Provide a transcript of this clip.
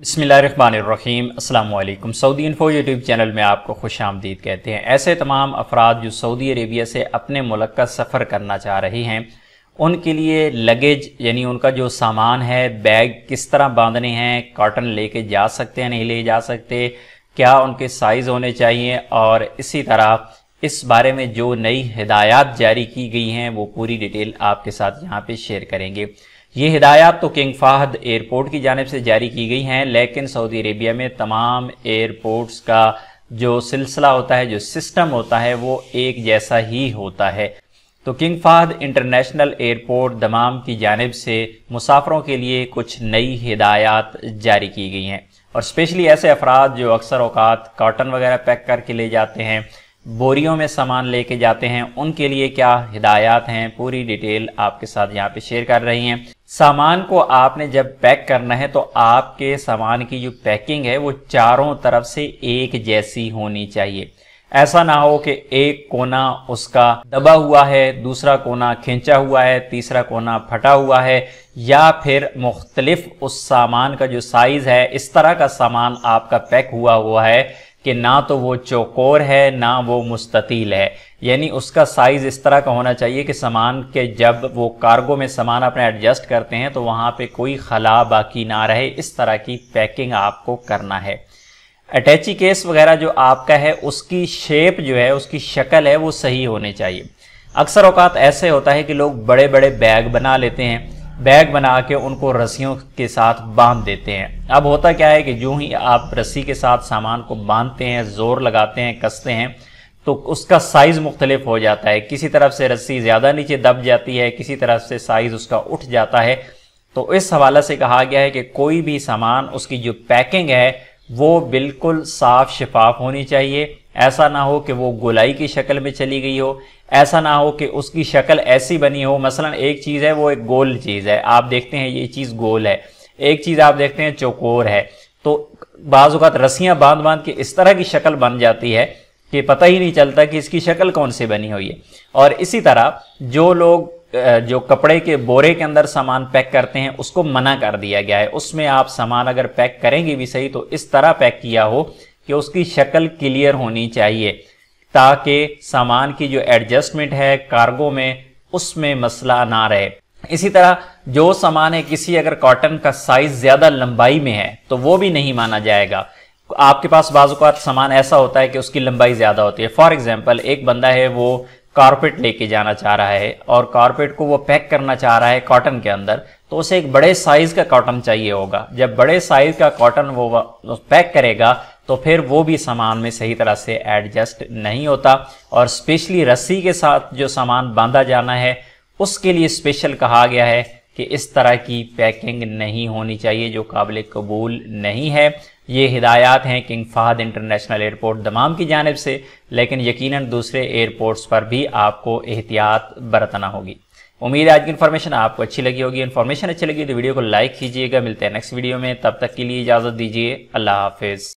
बसमीम अल्लाम Saudi info YouTube channel में आपको खुश आमदीद कहते हैं ऐसे तमाम अफराद जो सऊदी अरेबिया से अपने मुल्क का सफ़र करना चाह रहे हैं उनके लिए लगेज यानी उनका जो सामान है बैग किस तरह बांधने हैं कॉटन लेके जा सकते हैं नहीं ले जा सकते क्या उनके साइज़ होने चाहिए और इसी तरह इस बारे में जो नई हदायत जारी की गई हैं वो पूरी डिटेल आपके साथ यहाँ पर शेयर करेंगे ये हिदायत तो किंग फाहद एयरपोर्ट की जानब से जारी की गई हैं लेकिन सऊदी अरेबिया में तमाम एयरपोर्ट्स का जो सिलसिला होता है जो सिस्टम होता है वो एक जैसा ही होता है तो King Fahd International Airport Dammam की जानब से मुसाफरों के लिए कुछ नई हिदायत जारी की गई हैं और स्पेशली ऐसे अफराद जो अक्सर अवकात काटन वगैरह पैक करके ले जाते हैं बोरियों में सामान लेके जाते हैं उनके लिए क्या हिदायत हैं पूरी डिटेल आपके साथ यहाँ पे शेयर कर रही हैं सामान को आपने जब पैक करना है तो आपके सामान की जो पैकिंग है वो चारों तरफ से एक जैसी होनी चाहिए ऐसा ना हो कि एक कोना उसका दबा हुआ है दूसरा कोना खींचा हुआ है तीसरा कोना फटा हुआ है या फिर मुख्तलिफ उस सामान का जो साइज़ है इस तरह का सामान आपका पैक हुआ हुआ है कि ना तो वो चौकोर है ना वो मुस्ततील है यानी उसका साइज़ इस तरह का होना चाहिए कि सामान के जब वो कार्गो में सामान अपने एडजस्ट करते हैं तो वहाँ पे कोई खला बाकी ना रहे इस तरह की पैकिंग आपको करना है अटैची केस वगैरह जो आपका है उसकी शेप जो है उसकी शक्ल है वो सही होनी चाहिए अक्सर अवकात ऐसे होता है कि लोग बड़े बड़े बैग बना लेते हैं बैग बना के उनको रस्सियों के साथ बांध देते हैं अब होता क्या है कि जो ही आप रस्सी के साथ सामान को बांधते हैं ज़ोर लगाते हैं कसते हैं तो उसका साइज़ मुख्तलिफ हो जाता है किसी तरफ से रस्सी ज़्यादा नीचे दब जाती है किसी तरफ से साइज़ उसका उठ जाता है तो इस हवाले से कहा गया है कि कोई भी सामान उसकी जो पैकिंग है वो बिल्कुल साफ शफाफ होनी चाहिए ऐसा ना हो कि वो गोलाई की शक्ल में चली गई हो ऐसा ना हो कि उसकी शक्ल ऐसी बनी हो मसलन एक चीज़ है वो एक गोल चीज़ है आप देखते हैं ये चीज़ गोल है एक चीज़ आप देखते हैं चौकोर है तो बाज़ात रस्सियाँ बांध बांध के इस तरह की शक्ल बन जाती है कि पता ही नहीं चलता कि इसकी शक्ल कौन सी बनी हुई है और इसी तरह जो लोग जो कपड़े के बोरे के अंदर सामान पैक करते हैं उसको मना कर दिया गया है उसमें आप सामान अगर पैक करेंगे भी सही तो इस तरह पैक किया हो कि उसकी शक्ल क्लियर होनी चाहिए ताकि सामान की जो एडजस्टमेंट है कार्गो में उसमें मसला ना रहे इसी तरह जो सामान है किसी अगर कॉटन का साइज ज़्यादा लंबाई में है तो वो भी नहीं माना जाएगा आपके पास बाजूकात सामान ऐसा होता है कि उसकी लंबाई ज़्यादा होती है फॉर एग्ज़ाम्पल एक बंदा है वो कारपेट लेके जाना चाह रहा है और कारपेट को वो पैक करना चाह रहा है कॉटन के अंदर तो उसे एक बड़े साइज़ का कॉटन चाहिए होगा जब बड़े साइज़ का कॉटन वो पैक करेगा तो फिर वो भी सामान में सही तरह से एडजस्ट नहीं होता और स्पेशली रस्सी के साथ जो सामान बांधा जाना है उसके लिए स्पेशल कहा गया है कि इस तरह की पैकिंग नहीं होनी चाहिए जो काबिल कबूल नहीं है ये हिदायत हैं King Fahd International Airport Dammam की जानब से लेकिन यकीनन दूसरे एयरपोर्ट्स पर भी आपको एहतियात बरतना होगी उम्मीद है आज की इन्फॉर्मेशन आपको अच्छी लगी होगी इन्फॉर्मेशन अच्छी लगी तो वीडियो को लाइक कीजिएगा मिलते हैं नेक्स्ट वीडियो में तब तक के लिए इजाज़त दीजिए अल्लाह हाफिज़